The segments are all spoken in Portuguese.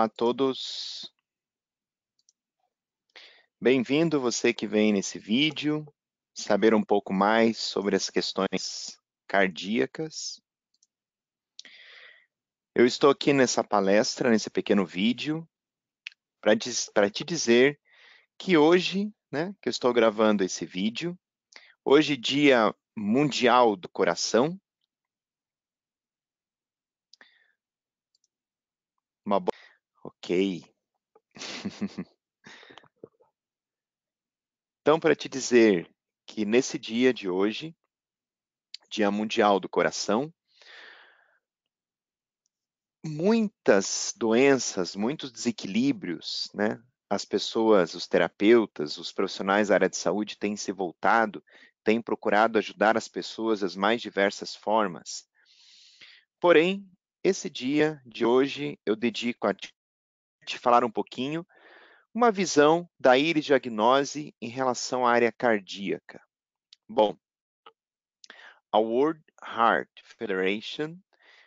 Olá a todos. Bem-vindo você que vem nesse vídeo saber um pouco mais sobre as questões cardíacas. Eu estou aqui nessa palestra, nesse pequeno vídeo, para te dizer que hoje, né, que eu estou gravando esse vídeo, hoje dia mundial do coração, Ok. então, para te dizer que nesse dia de hoje, Dia Mundial do Coração, muitas doenças, muitos desequilíbrios, né? As pessoas, os terapeutas, os profissionais da área de saúde têm se voltado, têm procurado ajudar as pessoas das mais diversas formas. Porém, esse dia de hoje eu dedico a te falar um pouquinho uma visão da diagnose em relação à área cardíaca. Bom, a World Heart Federation,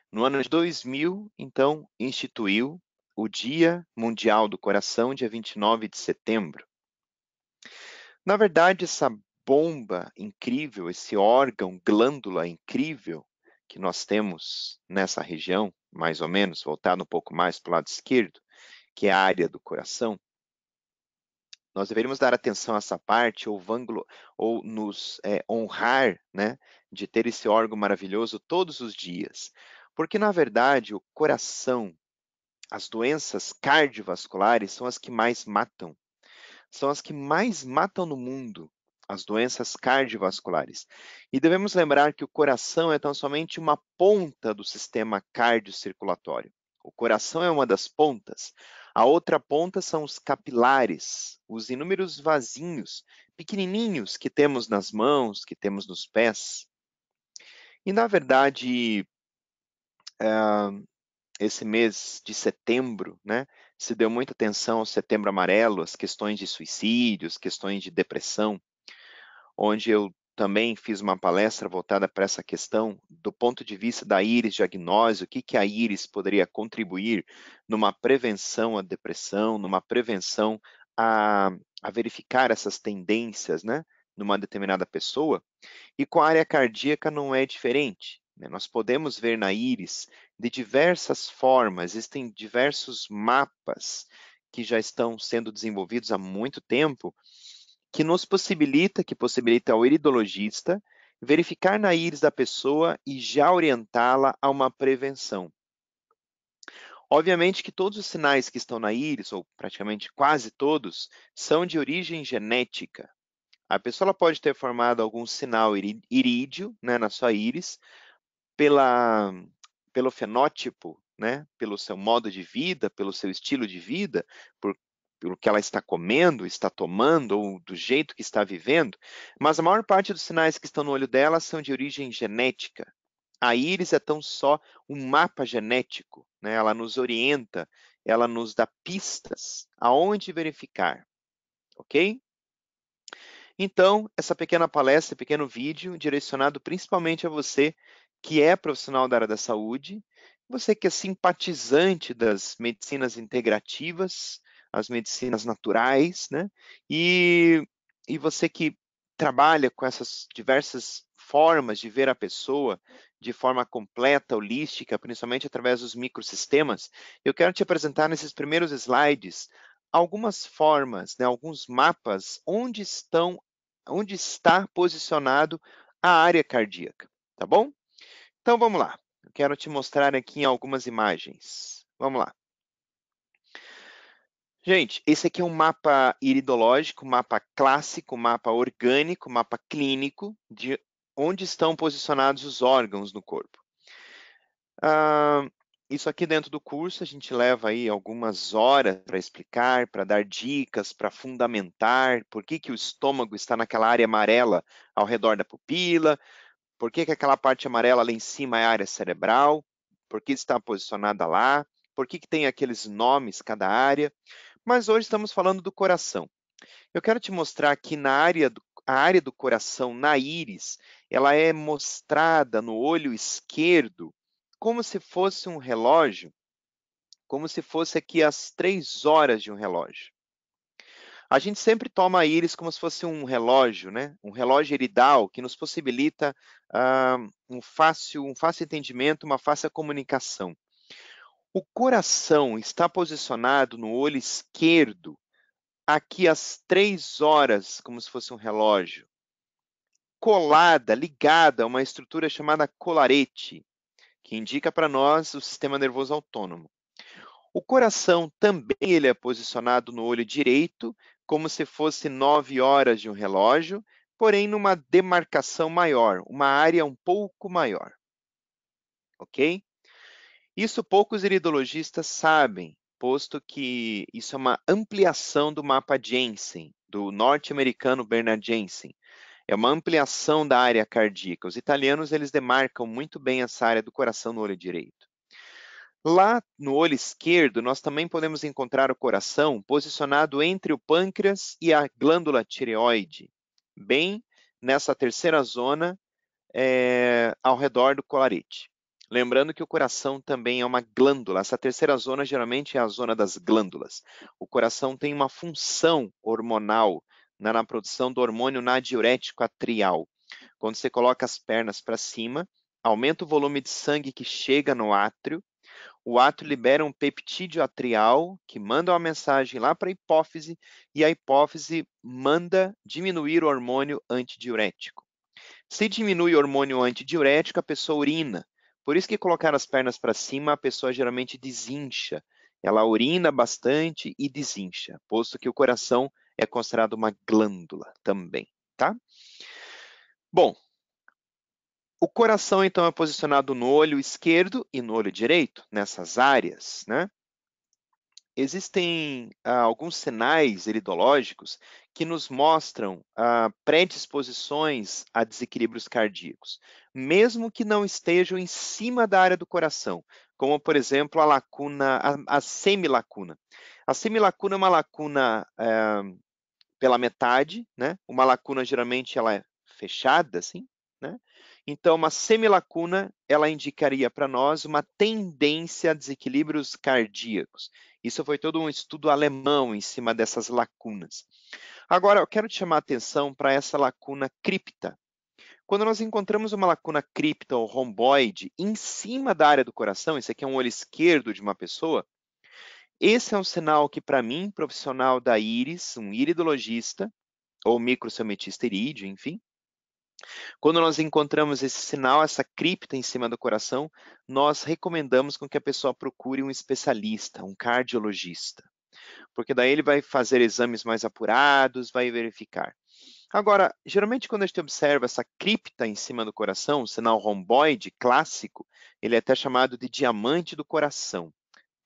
no ano de 2000, então, instituiu o Dia Mundial do Coração, dia 29 de setembro. Na verdade, essa bomba incrível, esse órgão, glândula incrível que nós temos nessa região, mais ou menos, voltado um pouco mais para o lado esquerdo, que é a área do coração, nós deveríamos dar atenção a essa parte ou, vanglo, ou nos é, honrar né, de ter esse órgão maravilhoso todos os dias. Porque, na verdade, o coração, as doenças cardiovasculares são as que mais matam. São as que mais matam no mundo, as doenças cardiovasculares. E devemos lembrar que o coração é tão somente uma ponta do sistema cardiocirculatório. O coração é uma das pontas. A outra ponta são os capilares, os inúmeros vasinhos pequenininhos que temos nas mãos, que temos nos pés. E, na verdade, eh, esse mês de setembro, né, se deu muita atenção ao setembro amarelo, as questões de suicídios, questões de depressão, onde eu também fiz uma palestra voltada para essa questão do ponto de vista da íris diagnóstico, o que, que a íris poderia contribuir numa prevenção à depressão, numa prevenção a, a verificar essas tendências, né, numa determinada pessoa. E com a área cardíaca não é diferente. Né? Nós podemos ver na íris de diversas formas, existem diversos mapas que já estão sendo desenvolvidos há muito tempo que nos possibilita, que possibilita ao iridologista, verificar na íris da pessoa e já orientá-la a uma prevenção. Obviamente que todos os sinais que estão na íris, ou praticamente quase todos, são de origem genética. A pessoa pode ter formado algum sinal irídio né, na sua íris pela, pelo fenótipo, né, pelo seu modo de vida, pelo seu estilo de vida, por pelo que ela está comendo, está tomando ou do jeito que está vivendo, mas a maior parte dos sinais que estão no olho dela são de origem genética. A íris é tão só um mapa genético, né? ela nos orienta, ela nos dá pistas aonde verificar, ok? Então, essa pequena palestra, pequeno vídeo, direcionado principalmente a você que é profissional da área da saúde, você que é simpatizante das medicinas integrativas, as medicinas naturais, né? E, e você que trabalha com essas diversas formas de ver a pessoa de forma completa, holística, principalmente através dos microsistemas, eu quero te apresentar nesses primeiros slides algumas formas, né, alguns mapas onde estão, onde está posicionado a área cardíaca, tá bom? Então vamos lá. Eu quero te mostrar aqui algumas imagens. Vamos lá. Gente, esse aqui é um mapa iridológico, mapa clássico, mapa orgânico, mapa clínico, de onde estão posicionados os órgãos no corpo. isso aqui dentro do curso a gente leva aí algumas horas para explicar, para dar dicas, para fundamentar por que, que o estômago está naquela área amarela ao redor da pupila, por que, que aquela parte amarela lá em cima é a área cerebral, por que está posicionada lá, por que, que tem aqueles nomes cada área, mas hoje estamos falando do coração. Eu quero te mostrar que na área do, a área do coração, na íris, ela é mostrada no olho esquerdo como se fosse um relógio, como se fosse aqui as três horas de um relógio. A gente sempre toma a íris como se fosse um relógio, né? um relógio eridal que nos possibilita uh, um, fácil, um fácil entendimento, uma fácil comunicação. O coração está posicionado no olho esquerdo, aqui às três horas, como se fosse um relógio, colada, ligada a uma estrutura chamada colarete, que indica para nós o sistema nervoso autônomo. O coração também ele é posicionado no olho direito, como se fosse nove horas de um relógio, porém numa demarcação maior, uma área um pouco maior. Ok? Isso poucos iridologistas sabem, posto que isso é uma ampliação do mapa Jensen, do norte-americano Bernard Jensen. É uma ampliação da área cardíaca. Os italianos eles demarcam muito bem essa área do coração no olho direito. Lá no olho esquerdo, nós também podemos encontrar o coração posicionado entre o pâncreas e a glândula tireoide, bem nessa terceira zona é, ao redor do colarite. Lembrando que o coração também é uma glândula. Essa terceira zona geralmente é a zona das glândulas. O coração tem uma função hormonal na, na produção do hormônio nadiurético atrial. Quando você coloca as pernas para cima, aumenta o volume de sangue que chega no átrio. O átrio libera um peptídeo atrial que manda uma mensagem lá para a hipófise e a hipófise manda diminuir o hormônio antidiurético. Se diminui o hormônio antidiurético, a pessoa urina. Por isso que colocar as pernas para cima, a pessoa geralmente desincha. Ela urina bastante e desincha, posto que o coração é considerado uma glândula também, tá? Bom, o coração, então, é posicionado no olho esquerdo e no olho direito, nessas áreas, né? existem ah, alguns sinais iridológicos que nos mostram ah, predisposições a desequilíbrios cardíacos, mesmo que não estejam em cima da área do coração, como, por exemplo, a lacuna, a, a semilacuna. A semilacuna é uma lacuna eh, pela metade, né? Uma lacuna geralmente ela é fechada, assim, né? Então, uma semilacuna, ela indicaria para nós uma tendência a desequilíbrios cardíacos. Isso foi todo um estudo alemão em cima dessas lacunas. Agora, eu quero te chamar a atenção para essa lacuna cripta. Quando nós encontramos uma lacuna cripta ou romboide em cima da área do coração, esse aqui é um olho esquerdo de uma pessoa, esse é um sinal que, para mim, profissional da íris, um iridologista, ou microceometista irídeo, enfim, quando nós encontramos esse sinal, essa cripta em cima do coração, nós recomendamos com que a pessoa procure um especialista, um cardiologista, porque daí ele vai fazer exames mais apurados, vai verificar. Agora, geralmente quando a gente observa essa cripta em cima do coração, o sinal romboide clássico, ele é até chamado de diamante do coração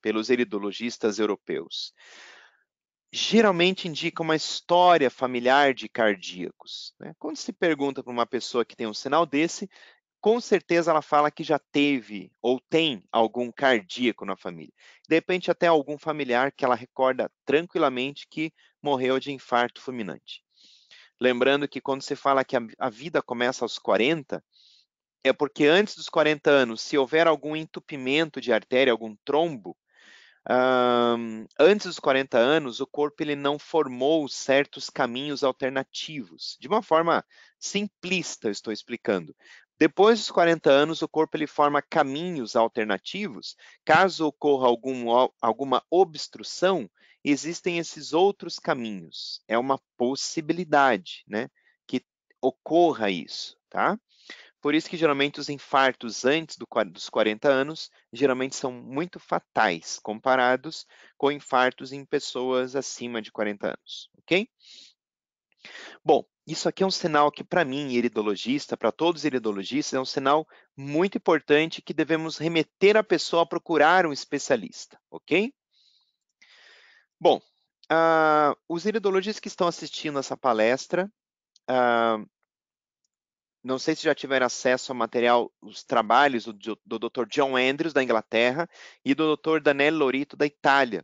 pelos iridologistas europeus geralmente indica uma história familiar de cardíacos. Né? Quando se pergunta para uma pessoa que tem um sinal desse, com certeza ela fala que já teve ou tem algum cardíaco na família. De repente, até algum familiar que ela recorda tranquilamente que morreu de infarto fulminante. Lembrando que quando se fala que a, vida começa aos 40, é porque antes dos 40 anos, se houver algum entupimento de artéria, algum trombo, um, antes dos 40 anos, o corpo ele não formou certos caminhos alternativos. De uma forma simplista, estou explicando. Depois dos 40 anos, o corpo ele forma caminhos alternativos. Caso ocorra algum, alguma obstrução, existem esses outros caminhos. É uma possibilidade né, que ocorra isso, tá? Por isso que geralmente os infartos antes do, dos 40 anos geralmente são muito fatais comparados com infartos em pessoas acima de 40 anos, ok? Bom, isso aqui é um sinal que para mim, iridologista, para todos os iridologistas, é um sinal muito importante que devemos remeter a pessoa a procurar um especialista, ok? Bom, uh, os iridologistas que estão assistindo essa palestra, uh, não sei se já tiveram acesso ao material, os trabalhos do, do Dr. John Andrews, da Inglaterra, e do Dr. Danilo Lorito, da Itália.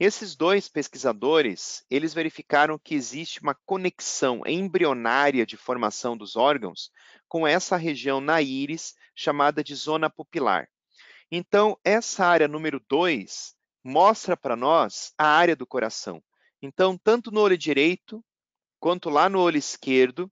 Esses dois pesquisadores, eles verificaram que existe uma conexão embrionária de formação dos órgãos com essa região na íris chamada de zona pupilar. Então, essa área número 2 mostra para nós a área do coração. Então, tanto no olho direito quanto lá no olho esquerdo,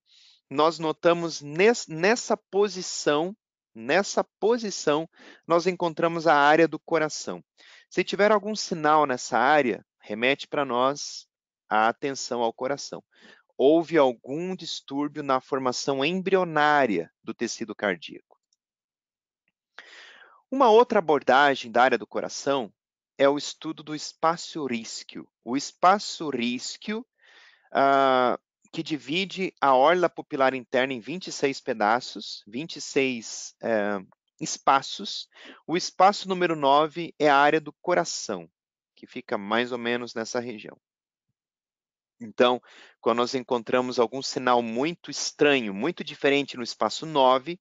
nós notamos nessa posição, nessa posição, nós encontramos a área do coração. Se tiver algum sinal nessa área, remete para nós a atenção ao coração. Houve algum distúrbio na formação embrionária do tecido cardíaco. Uma outra abordagem da área do coração é o estudo do espaço risco O espaço risco ah, que divide a orla pupilar interna em 26 pedaços, 26 é, eh, espaços. O espaço número 9 é a área do coração, que fica mais ou menos nessa região. Então, quando nós encontramos algum sinal muito estranho, muito diferente no espaço 9,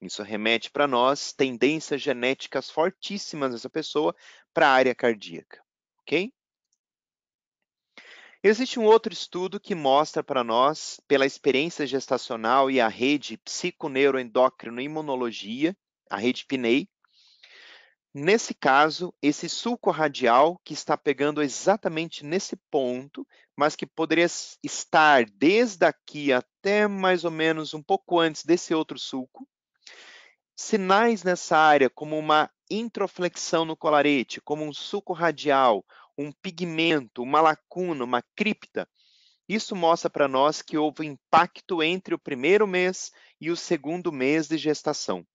isso remete para nós tendências genéticas fortíssimas dessa pessoa para a área cardíaca, ok? Existe um outro estudo que mostra para nós, pela experiência gestacional e a rede psiconeuroendócrino imunologia a rede PNEI, Nesse caso, esse sulco radial que está pegando exatamente nesse ponto, mas que poderia estar desde aqui até mais ou menos um pouco antes desse outro sulco, sinais nessa área como uma introflexão no colarete, como um sulco radial, um pigmento, uma lacuna, uma cripta. Isso mostra para nós que houve impacto entre o primeiro mês e o segundo mês de gestação.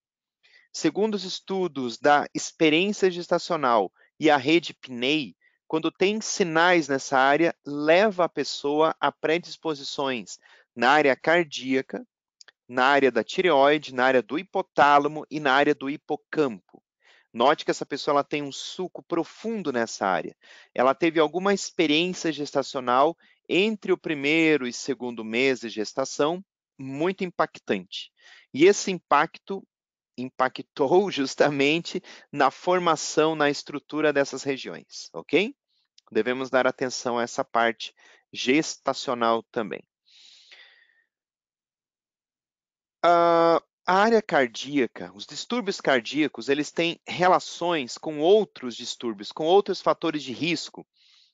Segundo os estudos da experiência gestacional e a rede PNEI, quando tem sinais nessa área, leva a pessoa a predisposições na área cardíaca, na área da tireoide, na área do hipotálamo e na área do hipocampo. Note que essa pessoa ela tem um suco profundo nessa área. Ela teve alguma experiência gestacional entre o primeiro e segundo mês de gestação muito impactante. E esse impacto impactou justamente na formação, na estrutura dessas regiões, ok? Devemos dar atenção a essa parte gestacional também. Ah, a área cardíaca, os distúrbios cardíacos, eles têm relações com outros distúrbios, com outros fatores de risco.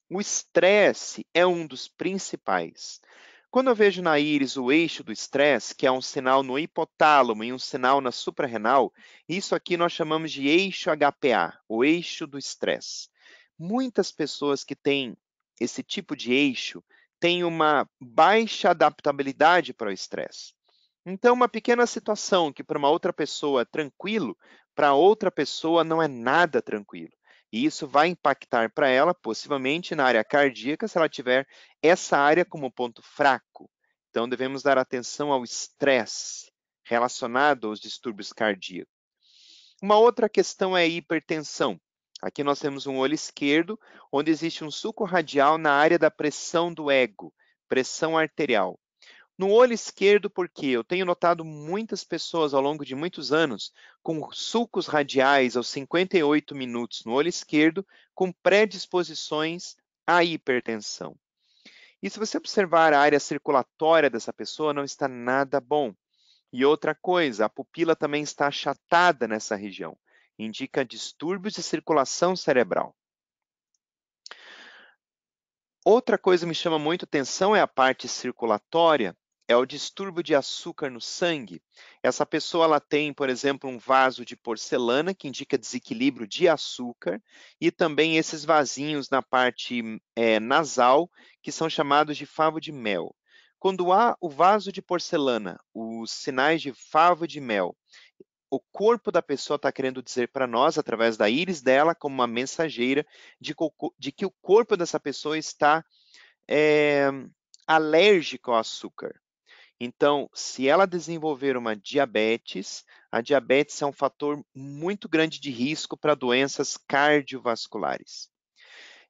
O estresse é um dos principais. Quando eu vejo na íris o eixo do estresse, que é um sinal no hipotálamo e um sinal na suprarrenal, isso aqui nós chamamos de eixo HPA, o eixo do estresse. Muitas pessoas que têm esse tipo de eixo têm uma baixa adaptabilidade para o estresse. Então, uma pequena situação que para uma outra pessoa é tranquilo, para outra pessoa não é nada tranquilo. E isso vai impactar para ela, possivelmente, na área cardíaca, se ela tiver essa área como ponto fraco. Então, devemos dar atenção ao estresse relacionado aos distúrbios cardíacos. Uma outra questão é a hipertensão. Aqui nós temos um olho esquerdo, onde existe um suco radial na área da pressão do ego, pressão arterial. No olho esquerdo, porque eu tenho notado muitas pessoas ao longo de muitos anos com sulcos radiais aos 58 minutos no olho esquerdo, com predisposições à hipertensão. E se você observar a área circulatória dessa pessoa, não está nada bom. E outra coisa, a pupila também está achatada nessa região, indica distúrbios de circulação cerebral. Outra coisa que me chama muito atenção é a parte circulatória, é o distúrbio de açúcar no sangue. Essa pessoa ela tem, por exemplo, um vaso de porcelana, que indica desequilíbrio de açúcar, e também esses vasinhos na parte é, nasal, que são chamados de favo de mel. Quando há o vaso de porcelana, os sinais de favo de mel, o corpo da pessoa está querendo dizer para nós, através da íris dela, como uma mensageira, de, de que o corpo dessa pessoa está é, alérgico ao açúcar. Então, se ela desenvolver uma diabetes, a diabetes é um fator muito grande de risco para doenças cardiovasculares.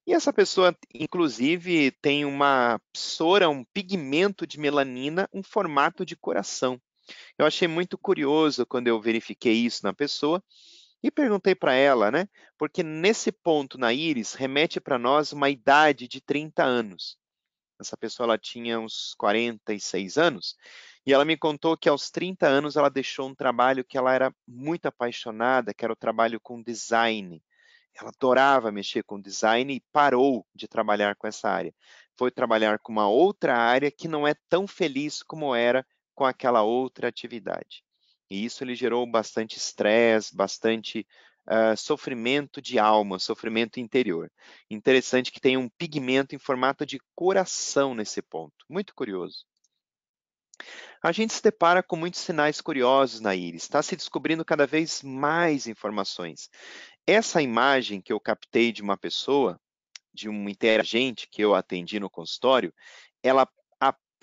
E essa pessoa, inclusive, tem uma psora, um pigmento de melanina, um formato de coração. Eu achei muito curioso quando eu verifiquei isso na pessoa e perguntei para ela, né? Porque nesse ponto na íris remete para nós uma idade de 30 anos. Essa pessoa ela tinha uns 46 anos e ela me contou que aos 30 anos ela deixou um trabalho que ela era muito apaixonada, que era o trabalho com design. Ela adorava mexer com design e parou de trabalhar com essa área. Foi trabalhar com uma outra área que não é tão feliz como era com aquela outra atividade. E isso lhe gerou bastante estresse, bastante uh, sofrimento de alma, sofrimento interior. Interessante que tem um pigmento em formato de coração nesse ponto. Muito curioso. A gente se depara com muitos sinais curiosos na íris, está se descobrindo cada vez mais informações. Essa imagem que eu captei de uma pessoa, de um interagente que eu atendi no consultório, ela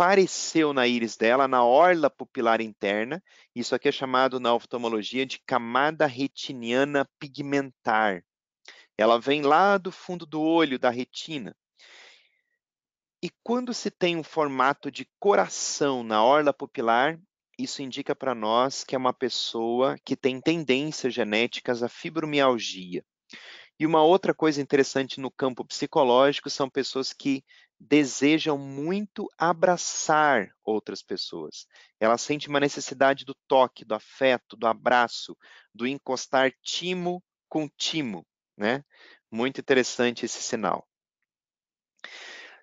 apareceu na íris dela, na orla pupilar interna. Isso aqui é chamado na oftalmologia de camada retiniana pigmentar. Ela vem lá do fundo do olho, da retina. E quando se tem um formato de coração na orla pupilar, isso indica para nós que é uma pessoa que tem tendências genéticas à fibromialgia. E uma outra coisa interessante no campo psicológico são pessoas que desejam muito abraçar outras pessoas. Ela sente uma necessidade do toque, do afeto, do abraço, do encostar timo com timo, né? Muito interessante esse sinal.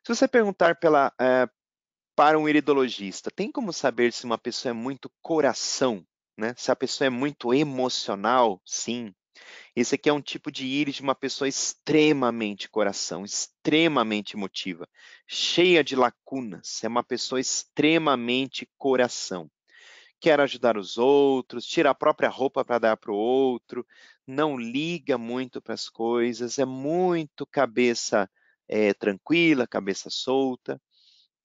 Se você perguntar pela, é, para um iridologista, tem como saber se uma pessoa é muito coração, né? Se a pessoa é muito emocional, sim. Esse aqui é um tipo de íris de uma pessoa extremamente coração, extremamente emotiva, cheia de lacunas, é uma pessoa extremamente coração. Quer ajudar os outros, tira a própria roupa para dar para o outro, não liga muito para as coisas, é muito cabeça é, tranquila, cabeça solta,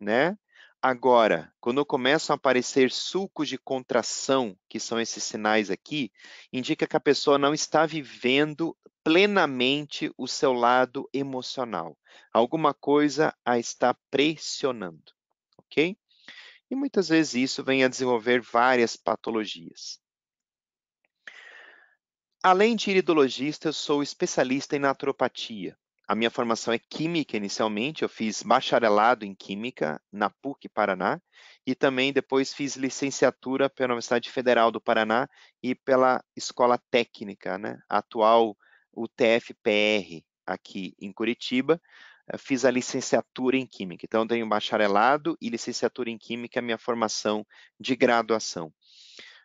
né? Agora, quando começam a aparecer sulcos de contração, que são esses sinais aqui, indica que a pessoa não está vivendo plenamente o seu lado emocional. Alguma coisa a está pressionando, ok? E muitas vezes isso vem a desenvolver várias patologias. Além de iridologista, eu sou especialista em naturopatia a minha formação é química inicialmente, eu fiz bacharelado em química na PUC Paraná e também depois fiz licenciatura pela Universidade Federal do Paraná e pela Escola Técnica, né, a atual UTFPR aqui em Curitiba. Fiz a licenciatura em química, então tenho bacharelado e licenciatura em química, minha formação de graduação.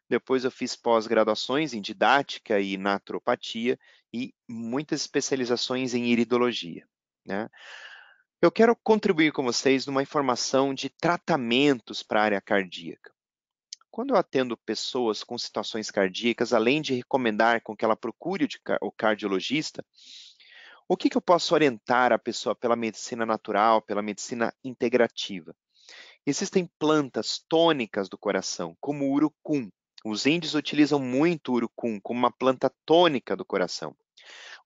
Depois eu fiz pós-graduações em didática e naturopatia e muitas especializações em iridologia. Né? Eu quero contribuir com vocês numa informação de tratamentos para a área cardíaca. Quando eu atendo pessoas com situações cardíacas, além de recomendar com que ela procure o cardiologista, o que, que eu posso orientar a pessoa pela medicina natural, pela medicina integrativa? Existem plantas tônicas do coração, como o urucum, os índios utilizam muito o urucum como uma planta tônica do coração.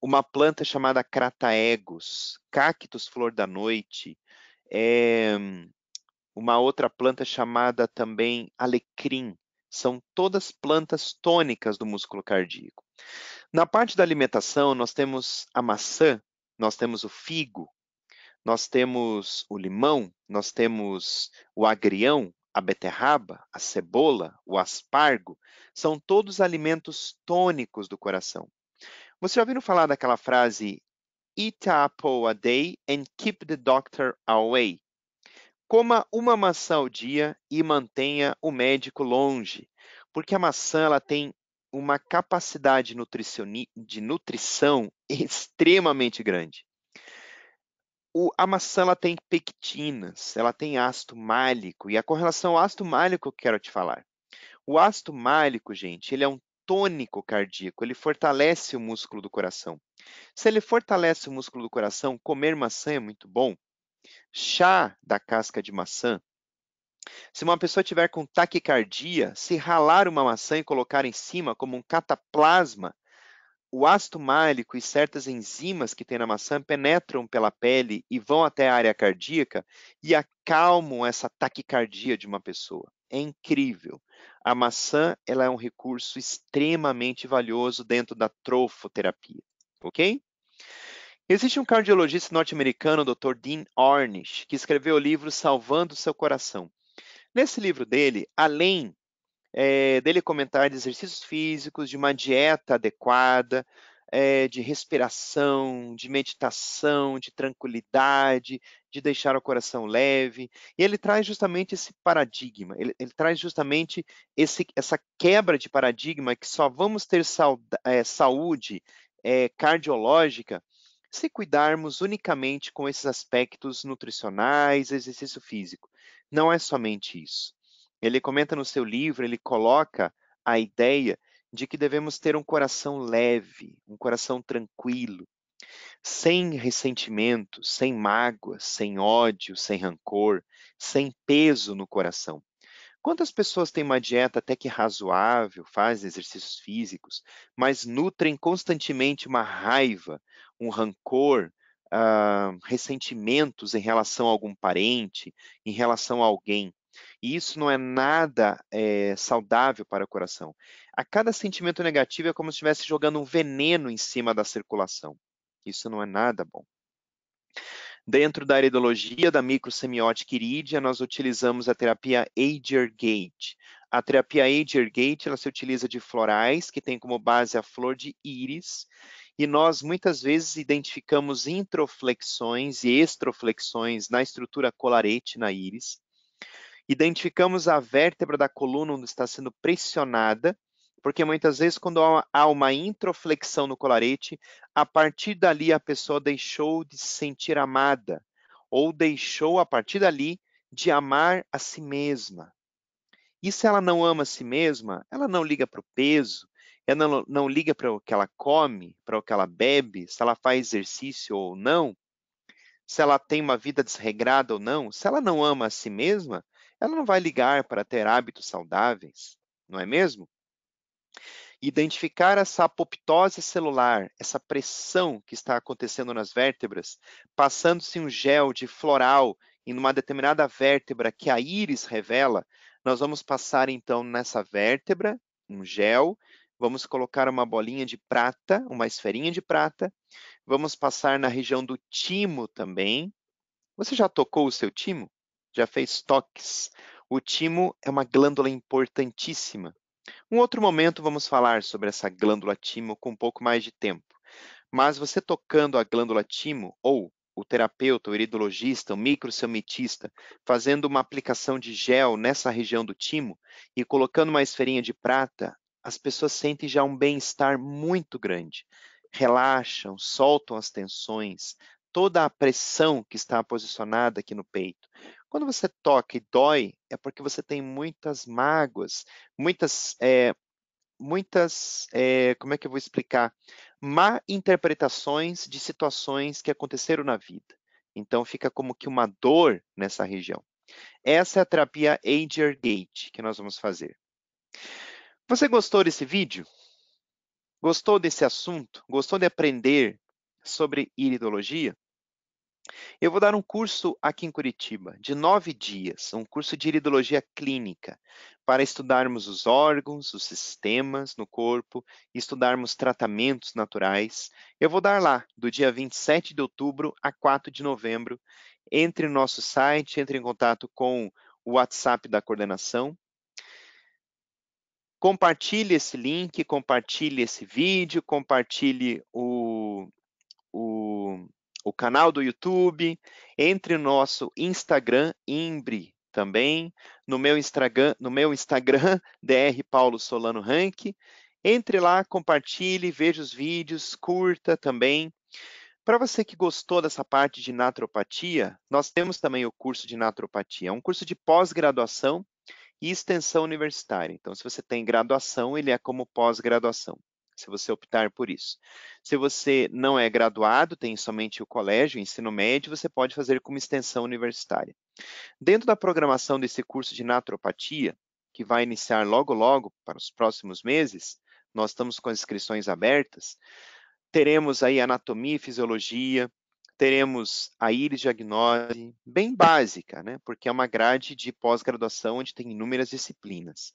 Uma planta chamada crataegos, cactus flor da noite, é uma outra planta chamada também alecrim. São todas plantas tônicas do músculo cardíaco. Na parte da alimentação, nós temos a maçã, nós temos o figo, nós temos o limão, nós temos o agrião, a beterraba, a cebola, o aspargo são todos alimentos tônicos do coração. Você já ouviu falar daquela frase Eat a apple a day and keep the doctor away? Coma uma maçã ao dia e mantenha o médico longe, porque a maçã ela tem uma capacidade de nutrição extremamente grande o, a maçã ela tem pectinas, ela tem ácido málico, e a correlação ácido málico que eu quero te falar. O ácido málico, gente, ele é um tônico cardíaco, ele fortalece o músculo do coração. Se ele fortalece o músculo do coração, comer maçã é muito bom. Chá da casca de maçã. Se uma pessoa tiver com taquicardia, se ralar uma maçã e colocar em cima como um cataplasma, o ácido málico e certas enzimas que tem na maçã penetram pela pele e vão até a área cardíaca e acalmam essa taquicardia de uma pessoa. É incrível. A maçã ela é um recurso extremamente valioso dentro da trofoterapia, ok? Existe um cardiologista norte-americano, Dr. Dean Ornish, que escreveu o livro Salvando o Seu Coração. Nesse livro dele, além é, dele comentar de exercícios físicos, de uma dieta adequada, é, de respiração, de meditação, de tranquilidade, de deixar o coração leve. E ele traz justamente esse paradigma, ele, ele traz justamente esse, essa quebra de paradigma que só vamos ter saúde, é, saúde é, cardiológica se cuidarmos unicamente com esses aspectos nutricionais, exercício físico. Não é somente isso. Ele comenta no seu livro, ele coloca a ideia de que devemos ter um coração leve, um coração tranquilo, sem ressentimento, sem mágoa, sem ódio, sem rancor, sem peso no coração. Quantas pessoas têm uma dieta até que razoável, fazem exercícios físicos, mas nutrem constantemente uma raiva, um rancor, uh, ressentimentos em relação a algum parente, em relação a alguém? E isso não é nada é, saudável para o coração. A cada sentimento negativo é como se estivesse jogando um veneno em cima da circulação. Isso não é nada bom. Dentro da heredologia da microsemiótica irídia, nós utilizamos a terapia Ager-Gate. A terapia Ager-Gate ela se utiliza de florais, que tem como base a flor de íris, e nós muitas vezes identificamos introflexões e extroflexões na estrutura colarete, na íris, Identificamos a vértebra da coluna onde está sendo pressionada, porque muitas vezes quando há uma introflexão no colarete, a partir dali a pessoa deixou de se sentir amada, ou deixou a partir dali de amar a si mesma. E se ela não ama a si mesma, ela não liga para o peso, ela não, não liga para o que ela come, para o que ela bebe, se ela faz exercício ou não, se ela tem uma vida desregrada ou não, se ela não ama a si mesma, ela não vai ligar para ter hábitos saudáveis, não é mesmo? Identificar essa apoptose celular, essa pressão que está acontecendo nas vértebras, passando-se um gel de floral em uma determinada vértebra que a íris revela, nós vamos passar então nessa vértebra um gel, vamos colocar uma bolinha de prata, uma esferinha de prata, vamos passar na região do timo também. Você já tocou o seu timo? já fez toques. O timo é uma glândula importantíssima. Um outro momento vamos falar sobre essa glândula timo com um pouco mais de tempo. Mas você tocando a glândula timo ou o terapeuta, o iridologista, o microcelmitista, fazendo uma aplicação de gel nessa região do timo e colocando uma esferinha de prata, as pessoas sentem já um bem-estar muito grande. Relaxam, soltam as tensões, toda a pressão que está posicionada aqui no peito. Quando você toca e dói, é porque você tem muitas mágoas, muitas, é, muitas, é, como é que eu vou explicar? Má interpretações de situações que aconteceram na vida. Então fica como que uma dor nessa região. Essa é a terapia Ager Gate que nós vamos fazer. Você gostou desse vídeo? Gostou desse assunto? Gostou de aprender sobre iridologia? Eu vou dar um curso aqui em Curitiba, de nove dias, um curso de iridologia clínica, para estudarmos os órgãos, os sistemas no corpo, estudarmos tratamentos naturais. Eu vou dar lá, do dia 27 de outubro a 4 de novembro. Entre no nosso site, entre em contato com o WhatsApp da coordenação. Compartilhe esse link, compartilhe esse vídeo, compartilhe o, o o canal do YouTube, entre no nosso Instagram, Imbre também, no meu Instagram, no meu Instagram, Dr. Paulo Solano Rank. Entre lá, compartilhe, veja os vídeos, curta também. Para você que gostou dessa parte de naturopatia, nós temos também o curso de naturopatia, é um curso de pós-graduação e extensão universitária. Então, se você tem graduação, ele é como pós-graduação se você optar por isso. Se você não é graduado, tem somente o colégio, o ensino médio, você pode fazer como extensão universitária. Dentro da programação desse curso de naturopatia, que vai iniciar logo logo para os próximos meses, nós estamos com as inscrições abertas. Teremos aí anatomia e fisiologia, teremos a íris diagnose, bem básica, né? porque é uma grade de pós-graduação onde tem inúmeras disciplinas.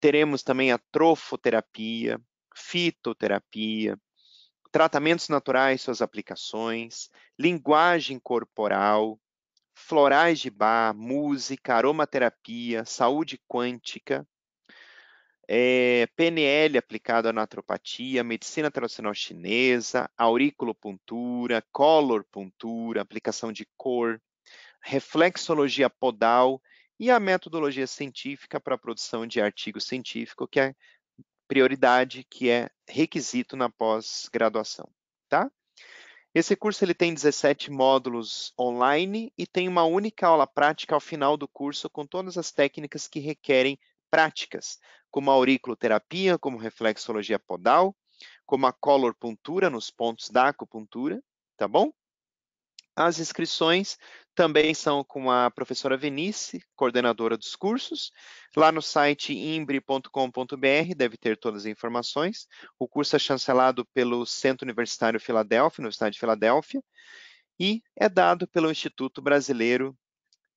Teremos também a trofoterapia, fitoterapia, tratamentos naturais, suas aplicações, linguagem corporal, florais de bar, música, aromaterapia, saúde quântica, é, PNL aplicado à naturopatia, medicina tradicional chinesa, auriculopuntura, colorpuntura, aplicação de cor, reflexologia podal e a metodologia científica para a produção de artigo científico, que é prioridade que é requisito na pós-graduação, tá? Esse curso ele tem 17 módulos online e tem uma única aula prática ao final do curso com todas as técnicas que requerem práticas, como a auriculoterapia, como reflexologia podal, como a colorpuntura nos pontos da acupuntura, tá bom? As inscrições também são com a professora Venice, coordenadora dos cursos. Lá no site imbre.com.br deve ter todas as informações. O curso é chancelado pelo Centro Universitário Filadélfia, no estado de Filadélfia, e é dado pelo Instituto Brasileiro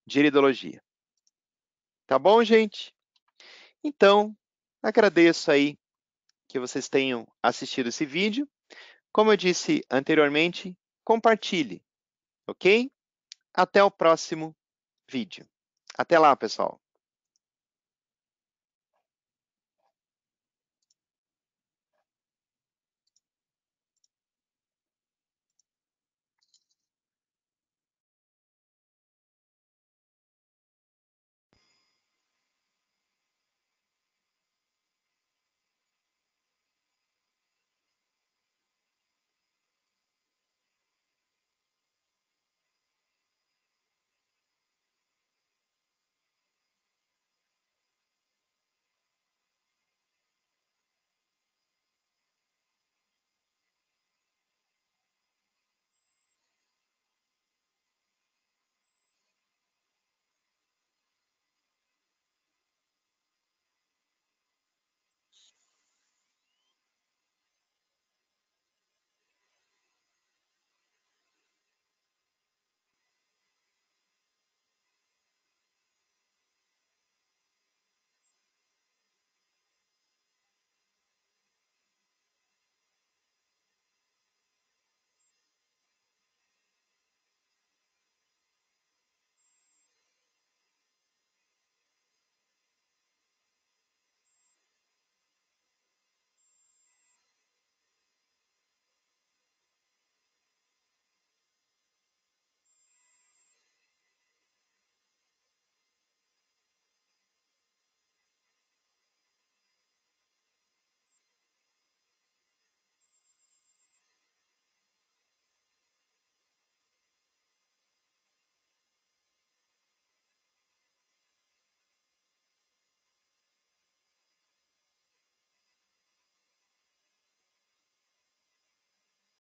de Iridologia. Tá bom, gente? Então, agradeço aí que vocês tenham assistido esse vídeo. Como eu disse anteriormente, compartilhe Ok? Até o próximo vídeo. Até lá, pessoal.